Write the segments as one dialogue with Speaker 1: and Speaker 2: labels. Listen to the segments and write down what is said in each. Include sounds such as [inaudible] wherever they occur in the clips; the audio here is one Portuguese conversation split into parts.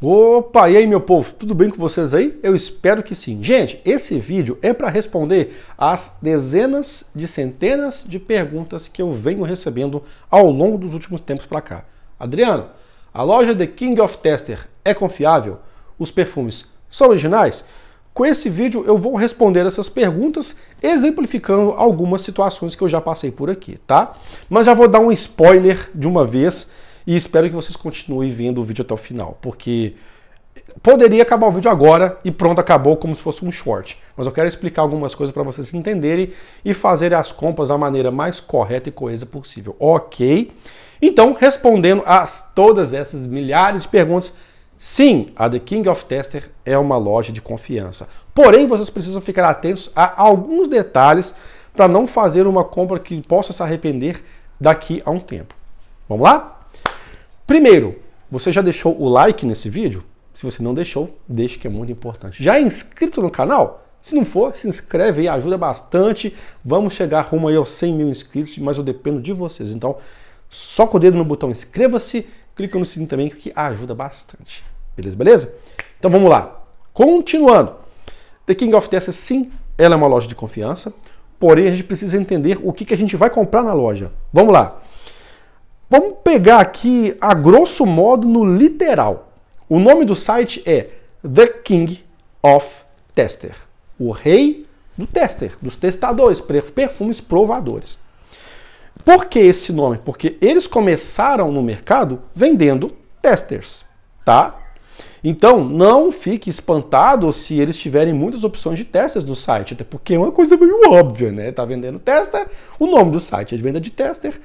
Speaker 1: Opa, e aí meu povo, tudo bem com vocês aí? Eu espero que sim. Gente, esse vídeo é para responder às dezenas de centenas de perguntas que eu venho recebendo ao longo dos últimos tempos para cá. Adriano, a loja The King of Tester é confiável? Os perfumes são originais? Com esse vídeo eu vou responder essas perguntas, exemplificando algumas situações que eu já passei por aqui, tá? Mas já vou dar um spoiler de uma vez e espero que vocês continuem vendo o vídeo até o final, porque poderia acabar o vídeo agora e pronto, acabou como se fosse um short. Mas eu quero explicar algumas coisas para vocês entenderem e fazerem as compras da maneira mais correta e coesa possível, ok? Então, respondendo a todas essas milhares de perguntas, sim, a The King of Tester é uma loja de confiança. Porém, vocês precisam ficar atentos a alguns detalhes para não fazer uma compra que possa se arrepender daqui a um tempo. Vamos lá? Primeiro, você já deixou o like nesse vídeo? Se você não deixou, deixe que é muito importante. Já é inscrito no canal? Se não for, se inscreve aí, ajuda bastante. Vamos chegar rumo aí aos 100 mil inscritos, mas eu dependo de vocês. Então, só com o dedo no botão inscreva-se, clica no sininho também, que ajuda bastante. Beleza, beleza? Então vamos lá. Continuando. The King of Tessa, sim, ela é uma loja de confiança, porém a gente precisa entender o que, que a gente vai comprar na loja. Vamos lá. Vamos pegar aqui, a grosso modo, no literal. O nome do site é The King of Tester. O rei do tester, dos testadores, perfumes provadores. Por que esse nome? Porque eles começaram no mercado vendendo testers, tá? Então, não fique espantado se eles tiverem muitas opções de testers no site, até porque é uma coisa meio óbvia, né? Tá vendendo tester, o nome do site é de venda de tester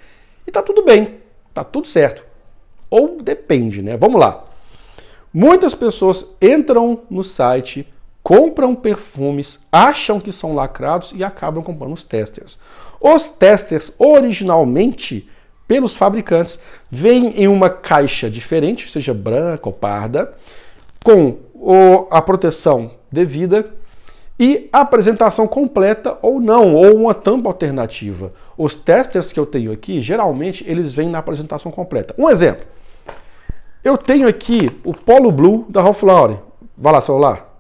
Speaker 1: e tá tudo bem. Tá tudo certo. Ou depende, né? Vamos lá. Muitas pessoas entram no site, compram perfumes, acham que são lacrados e acabam comprando os testers. Os testers originalmente pelos fabricantes vêm em uma caixa diferente, seja branca ou parda, com a proteção devida e a apresentação completa ou não, ou uma tampa alternativa. Os testers que eu tenho aqui, geralmente eles vêm na apresentação completa. Um exemplo. Eu tenho aqui o Polo Blue da Ralph Lauren. Vai lá, celular.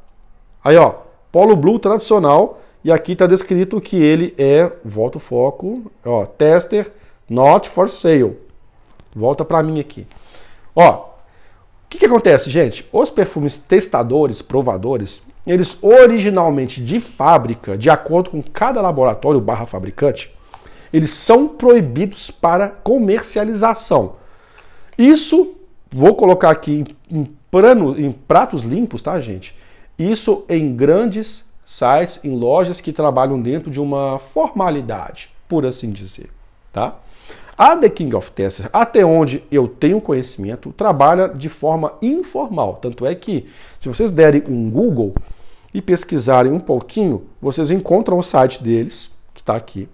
Speaker 1: Aí, ó, Polo Blue tradicional e aqui está descrito que ele é, volta o foco, ó, tester not for sale. Volta para mim aqui. Ó, o que, que acontece, gente? Os perfumes testadores, provadores, eles originalmente de fábrica, de acordo com cada laboratório barra fabricante, eles são proibidos para comercialização. Isso, vou colocar aqui em, em pratos limpos, tá, gente? Isso em grandes sites, em lojas que trabalham dentro de uma formalidade, por assim dizer, tá? A The King of Testers, até onde eu tenho conhecimento, trabalha de forma informal. Tanto é que, se vocês derem um Google, e pesquisarem um pouquinho, vocês encontram o site deles, que está aqui.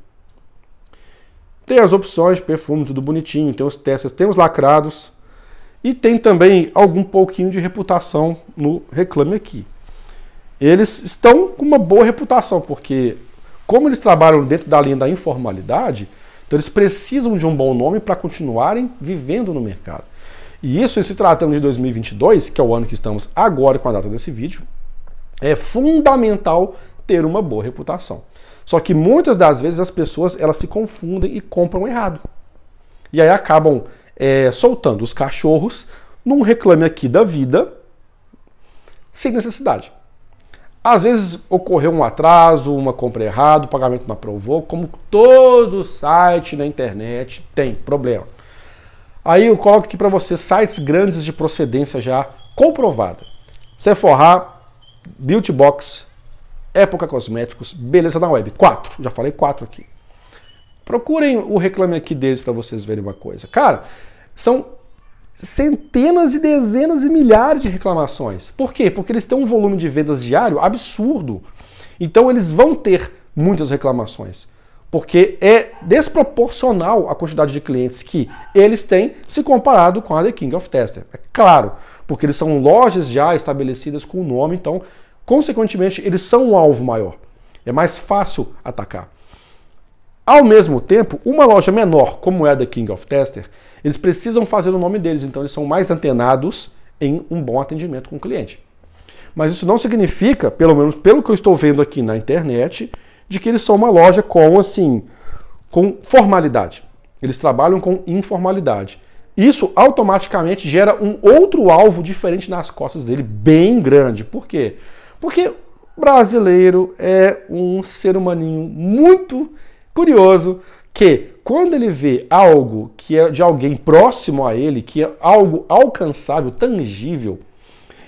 Speaker 1: Tem as opções de perfume, tudo bonitinho, tem os testes, tem os lacrados. E tem também algum pouquinho de reputação no Reclame Aqui. Eles estão com uma boa reputação, porque como eles trabalham dentro da linha da informalidade, então eles precisam de um bom nome para continuarem vivendo no mercado. E isso, se tratando de 2022, que é o ano que estamos agora com a data desse vídeo, é fundamental ter uma boa reputação. Só que muitas das vezes as pessoas elas se confundem e compram errado. E aí acabam é, soltando os cachorros num reclame aqui da vida sem necessidade. Às vezes ocorreu um atraso, uma compra errada, o pagamento não aprovou, como todo site na internet tem problema. Aí eu coloco aqui para você sites grandes de procedência já comprovada. Sephora, Beauty Box, Época Cosméticos, Beleza na Web. Quatro, já falei quatro aqui. Procurem o reclame aqui deles para vocês verem uma coisa. Cara, são centenas de dezenas e milhares de reclamações. Por quê? Porque eles têm um volume de vendas diário absurdo. Então eles vão ter muitas reclamações, porque é desproporcional a quantidade de clientes que eles têm se comparado com a The King of Tester. É claro porque eles são lojas já estabelecidas com o nome, então, consequentemente, eles são um alvo maior. É mais fácil atacar. Ao mesmo tempo, uma loja menor, como é a da King of Tester, eles precisam fazer o nome deles, então eles são mais antenados em um bom atendimento com o cliente. Mas isso não significa, pelo menos pelo que eu estou vendo aqui na internet, de que eles são uma loja com assim, com formalidade. Eles trabalham com informalidade. Isso automaticamente gera um outro alvo diferente nas costas dele, bem grande. Por quê? Porque brasileiro é um ser humaninho muito curioso que quando ele vê algo que é de alguém próximo a ele, que é algo alcançável, tangível,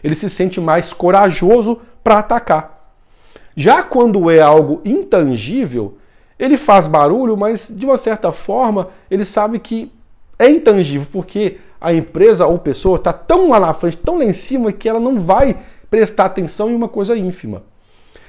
Speaker 1: ele se sente mais corajoso para atacar. Já quando é algo intangível, ele faz barulho, mas de uma certa forma ele sabe que é intangível, porque a empresa ou pessoa está tão lá na frente, tão lá em cima, que ela não vai prestar atenção em uma coisa ínfima.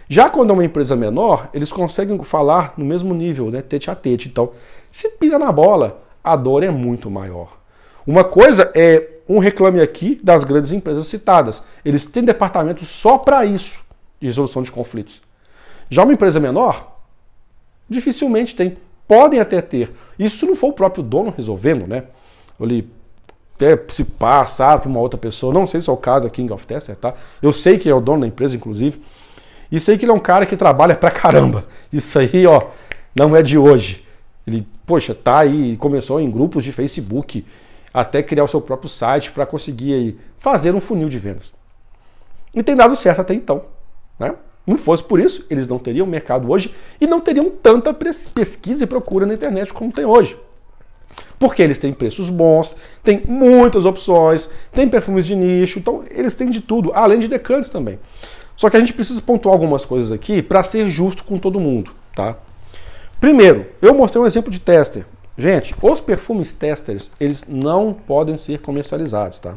Speaker 1: Já quando é uma empresa menor, eles conseguem falar no mesmo nível, né? tete a tete. Então, se pisa na bola, a dor é muito maior. Uma coisa é um reclame aqui das grandes empresas citadas. Eles têm departamento só para isso, de resolução de conflitos. Já uma empresa menor, dificilmente tem podem até ter. Isso não foi o próprio dono resolvendo, né? Ele até se passar para uma outra pessoa, não sei se é o caso aqui em King of Tester, tá? Eu sei que é o dono da empresa, inclusive, e sei que ele é um cara que trabalha pra caramba. Isso aí, ó, não é de hoje. Ele, poxa, tá aí, começou em grupos de Facebook, até criar o seu próprio site para conseguir aí fazer um funil de vendas. E tem dado certo até então, né? Não fosse por isso, eles não teriam mercado hoje e não teriam tanta pesquisa e procura na internet como tem hoje. Porque eles têm preços bons, têm muitas opções, têm perfumes de nicho, então eles têm de tudo, além de decantes também. Só que a gente precisa pontuar algumas coisas aqui para ser justo com todo mundo, tá? Primeiro, eu mostrei um exemplo de tester. Gente, os perfumes testers, eles não podem ser comercializados, tá?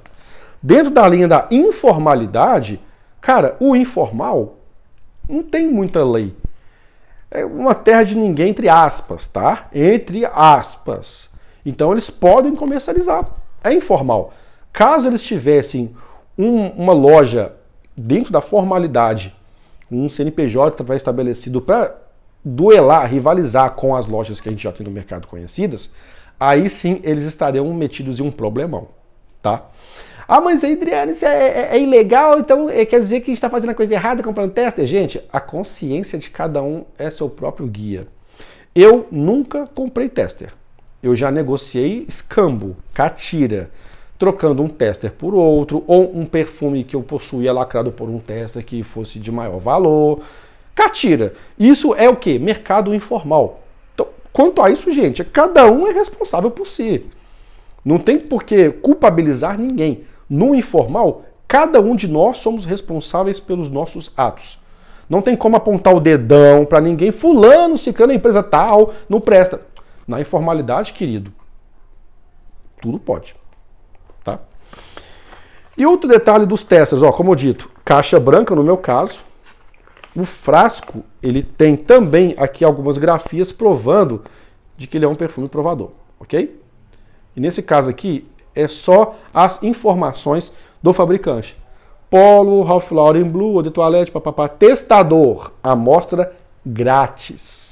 Speaker 1: Dentro da linha da informalidade, cara, o informal não tem muita lei. É uma terra de ninguém, entre aspas, tá? Entre aspas. Então eles podem comercializar. É informal. Caso eles tivessem um, uma loja dentro da formalidade, um CNPJ estabelecido para duelar, rivalizar com as lojas que a gente já tem no mercado conhecidas, aí sim eles estariam metidos em um problemão, tá? Ah, mas Adriano, isso é, é, é ilegal, então é, quer dizer que a gente está fazendo a coisa errada comprando tester? Gente, a consciência de cada um é seu próprio guia. Eu nunca comprei tester. Eu já negociei escambo, catira, trocando um tester por outro, ou um perfume que eu possuía lacrado por um tester que fosse de maior valor. Catira. Isso é o que? Mercado informal. Então, quanto a isso, gente, cada um é responsável por si. Não tem por que culpabilizar ninguém. No informal, cada um de nós somos responsáveis pelos nossos atos. Não tem como apontar o dedão para ninguém, fulano, ciclano, a empresa tal, não presta. Na informalidade, querido, tudo pode. Tá? E outro detalhe dos testes, ó, como eu dito, caixa branca no meu caso, o frasco, ele tem também aqui algumas grafias provando de que ele é um perfume provador, ok? E nesse caso aqui, é só as informações do fabricante. Polo, Ralph Lauren Blue, Eau de Toilette, papapá. Testador, amostra grátis.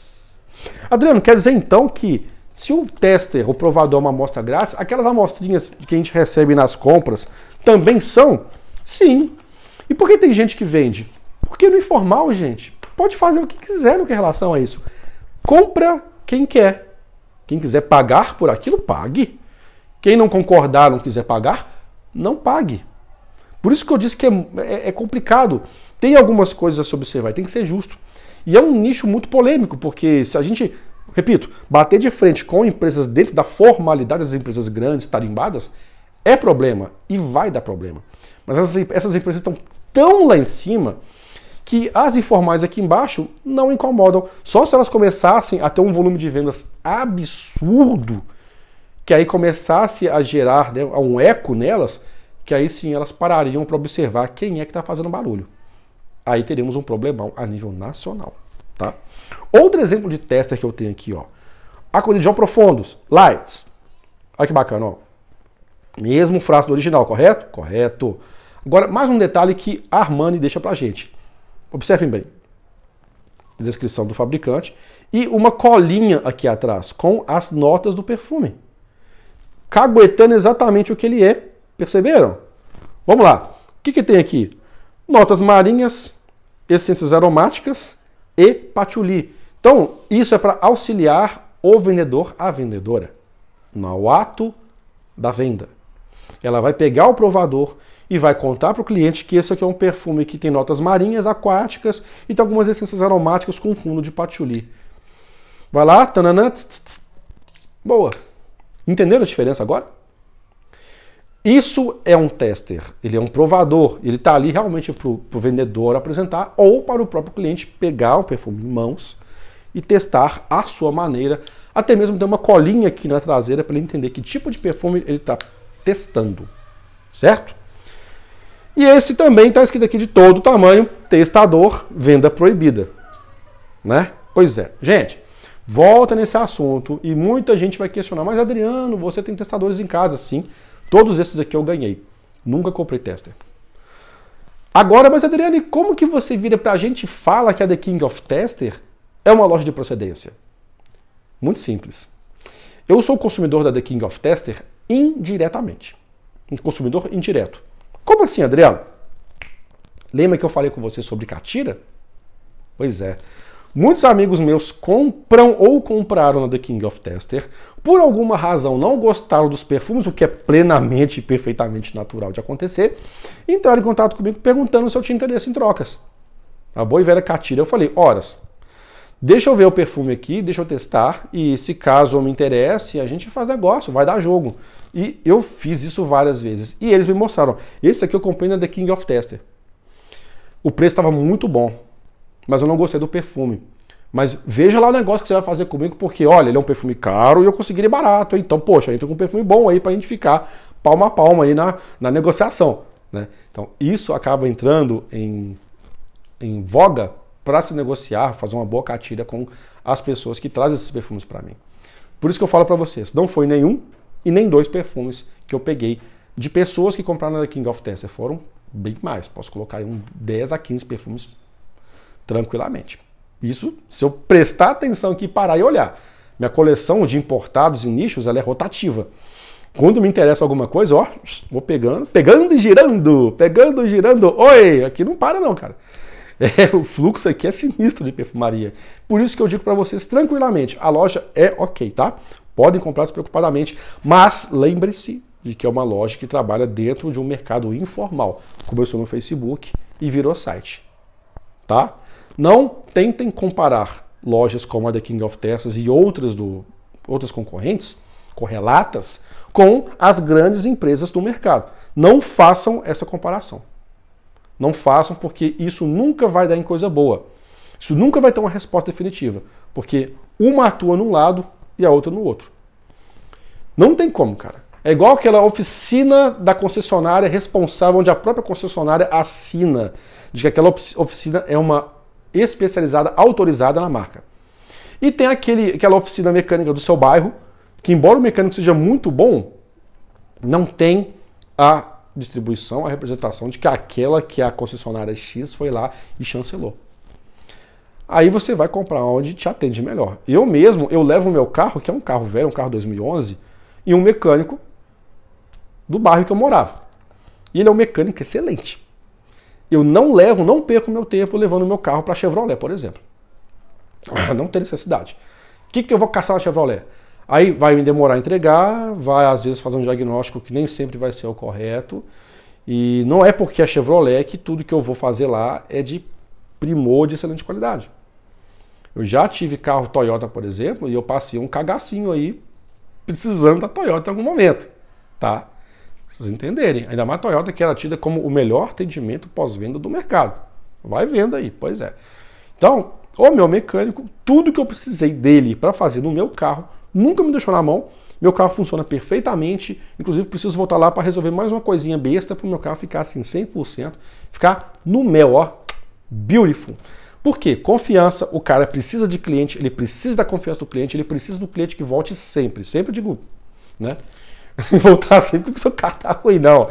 Speaker 1: Adriano, quer dizer então que se o tester, o provador é uma amostra grátis, aquelas amostrinhas que a gente recebe nas compras também são? Sim. E por que tem gente que vende? Porque no informal, gente, pode fazer o que quiser no que é relação a isso. Compra quem quer. Quem quiser pagar por aquilo, pague. Quem não concordar, não quiser pagar, não pague. Por isso que eu disse que é, é, é complicado. Tem algumas coisas a se observar, tem que ser justo. E é um nicho muito polêmico, porque se a gente, repito, bater de frente com empresas dentro da formalidade das empresas grandes, tarimbadas, é problema e vai dar problema. Mas essas, essas empresas estão tão lá em cima que as informais aqui embaixo não incomodam. Só se elas começassem a ter um volume de vendas absurdo que aí começasse a gerar né, um eco nelas, que aí sim elas parariam para observar quem é que está fazendo barulho. Aí teríamos um problemão a nível nacional. Tá? Outro exemplo de tester que eu tenho aqui, ó. Acordeão profundos, lights. Olha que bacana, ó. Mesmo frasco do original, correto? Correto. Agora, mais um detalhe que a Armani deixa pra gente. Observem bem. Descrição do fabricante. E uma colinha aqui atrás com as notas do perfume caguetando exatamente o que ele é. Perceberam? Vamos lá. O que, que tem aqui? Notas marinhas, essências aromáticas e patchouli. Então, isso é para auxiliar o vendedor, a vendedora, no ato da venda. Ela vai pegar o provador e vai contar para o cliente que esse aqui é um perfume que tem notas marinhas, aquáticas e tem algumas essências aromáticas com fundo de patchouli. Vai lá, tananã, tss, tss, boa. Entenderam a diferença agora? Isso é um tester, ele é um provador, ele está ali realmente para o vendedor apresentar ou para o próprio cliente pegar o perfume em mãos e testar a sua maneira, até mesmo ter uma colinha aqui na traseira para ele entender que tipo de perfume ele está testando, certo? E esse também está escrito aqui de todo tamanho, testador, venda proibida, né? Pois é, gente volta nesse assunto e muita gente vai questionar, mas Adriano, você tem testadores em casa, sim. Todos esses aqui eu ganhei. Nunca comprei tester. Agora, mas Adriano, e como que você vira pra gente e fala que a é The King of Tester é uma loja de procedência? Muito simples. Eu sou consumidor da The King of Tester indiretamente. Um consumidor indireto. Como assim, Adriano? Lembra que eu falei com você sobre catira? Pois é. Muitos amigos meus compram ou compraram na The King of Tester, por alguma razão não gostaram dos perfumes, o que é plenamente e perfeitamente natural de acontecer, entraram em contato comigo perguntando se eu tinha interesse em trocas. A boa e velha catira. Eu falei, horas, deixa eu ver o perfume aqui, deixa eu testar, e se caso me interesse, a gente faz negócio, vai dar jogo. E eu fiz isso várias vezes. E eles me mostraram, esse aqui eu comprei na The King of Tester. O preço estava muito bom mas eu não gostei do perfume. Mas veja lá o negócio que você vai fazer comigo, porque olha, ele é um perfume caro e eu consegui ele barato. Então, poxa, entra com um perfume bom aí para a gente ficar palma a palma aí na, na negociação. Né? Então, isso acaba entrando em, em voga para se negociar, fazer uma boa catira com as pessoas que trazem esses perfumes para mim. Por isso que eu falo para vocês, não foi nenhum e nem dois perfumes que eu peguei de pessoas que compraram na King of Tessa. Foram bem mais, posso colocar aí um 10 a 15 perfumes tranquilamente. Isso se eu prestar atenção aqui, parar e olhar. Minha coleção de importados e nichos ela é rotativa. Quando me interessa alguma coisa, ó, vou pegando, pegando e girando, pegando e girando. Oi, aqui não para não, cara. [laughs] É, o fluxo aqui é sinistro de perfumaria. Por isso que eu digo para vocês tranquilamente, a loja é ok, tá? Podem comprar preocupadamente mas lembre-se de que é uma loja que trabalha dentro de um mercado informal. Começou no Facebook e virou site, tá? Não tentem comparar lojas como a The King of Texas e outras, do, outras concorrentes, correlatas, com as grandes empresas do mercado. Não façam essa comparação. Não façam, porque isso nunca vai dar em coisa boa. Isso nunca vai ter uma resposta definitiva, porque uma atua num lado e a outra no outro. Não tem como, cara. É igual aquela oficina da concessionária responsável, onde a própria concessionária assina, de que aquela oficina é uma especializada, autorizada na marca. E tem aquele, aquela oficina mecânica do seu bairro, que embora o mecânico seja muito bom, não tem a distribuição, a representação de que aquela que é a concessionária X foi lá e chancelou. Aí você vai comprar onde te atende melhor. Eu mesmo, eu levo o meu carro, que é um carro velho, um carro 2011, e um mecânico do bairro que eu morava. E ele é um mecânico excelente eu não levo, não perco meu tempo levando meu carro para Chevrolet, por exemplo. Ah, não tem necessidade. O que, que eu vou caçar na Chevrolet? Aí vai me demorar a entregar, vai às vezes fazer um diagnóstico que nem sempre vai ser o correto. E não é porque a é Chevrolet que tudo que eu vou fazer lá é de primor de excelente qualidade. Eu já tive carro Toyota, por exemplo, e eu passei um cagacinho aí precisando da Toyota em algum momento, tá? vocês entenderem. Ainda mais a Toyota, que era tida como o melhor atendimento pós-venda do mercado. Vai vendo aí, pois é. Então, o meu mecânico, tudo que eu precisei dele para fazer no meu carro, nunca me deixou na mão. Meu carro funciona perfeitamente. Inclusive, preciso voltar lá para resolver mais uma coisinha besta para o meu carro ficar assim 100%, ficar no mel, ó. Beautiful. Por quê? Confiança, o cara precisa de cliente, ele precisa da confiança do cliente, ele precisa do cliente que volte sempre. Sempre digo, né? [laughs] voltar sempre porque o seu carro está ruim, não.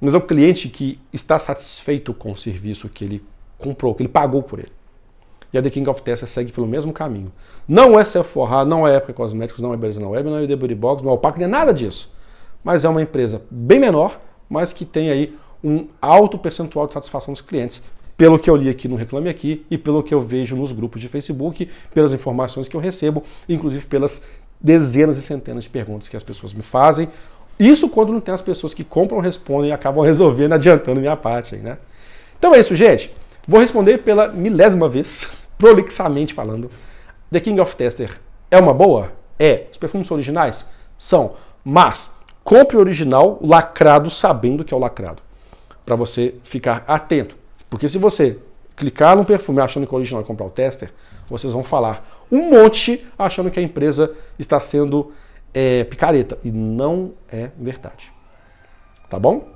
Speaker 1: Mas é um cliente que está satisfeito com o serviço que ele comprou, que ele pagou por ele. E a The King of Tessa segue pelo mesmo caminho. Não é Sephora, não é Época Cosméticos, não é Beleza na Web, não é The Beauty Box, não é Opaco, não é nada disso. Mas é uma empresa bem menor, mas que tem aí um alto percentual de satisfação dos clientes, pelo que eu li aqui no Reclame Aqui e pelo que eu vejo nos grupos de Facebook, pelas informações que eu recebo, inclusive pelas dezenas e centenas de perguntas que as pessoas me fazem. Isso quando não tem as pessoas que compram, respondem e acabam [laughs] resolvendo, adiantando minha parte aí, né? Então é isso, gente. Vou responder pela milésima vez, [laughs] prolixamente falando. The King of Tester é uma boa? É. Os perfumes são originais? São. Mas compre o original lacrado sabendo que é o lacrado. Para você ficar atento. Porque se você clicar no perfume achando que é original e comprar o tester, vocês vão falar um monte achando que a empresa está sendo é, picareta. E não é verdade. Tá bom?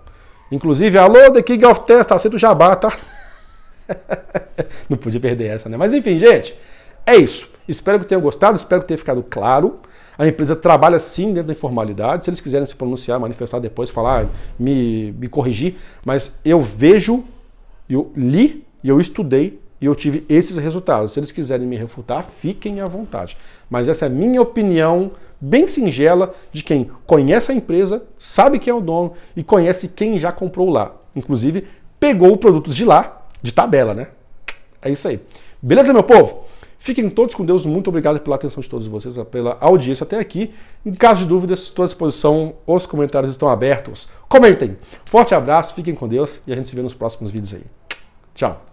Speaker 1: Inclusive, alô, The King of Test, aceita o jabá, tá? [laughs] não podia perder essa, né? Mas enfim, gente, é isso. Espero que tenham gostado, espero que tenha ficado claro. A empresa trabalha sim dentro da informalidade. Se eles quiserem se pronunciar, manifestar depois, falar, me, me corrigir, mas eu vejo, eu li e eu estudei e eu tive esses resultados. Se eles quiserem me refutar, fiquem à vontade. Mas essa é a minha opinião bem singela de quem conhece a empresa, sabe quem é o dono e conhece quem já comprou lá. Inclusive, pegou produtos de lá, de tabela, né? É isso aí. Beleza, meu povo? Fiquem todos com Deus. Muito obrigado pela atenção de todos vocês, pela audiência até aqui. Em caso de dúvidas, estou à disposição. Os comentários estão abertos. Comentem. Forte abraço, fiquem com Deus e a gente se vê nos próximos vídeos aí. Tchau.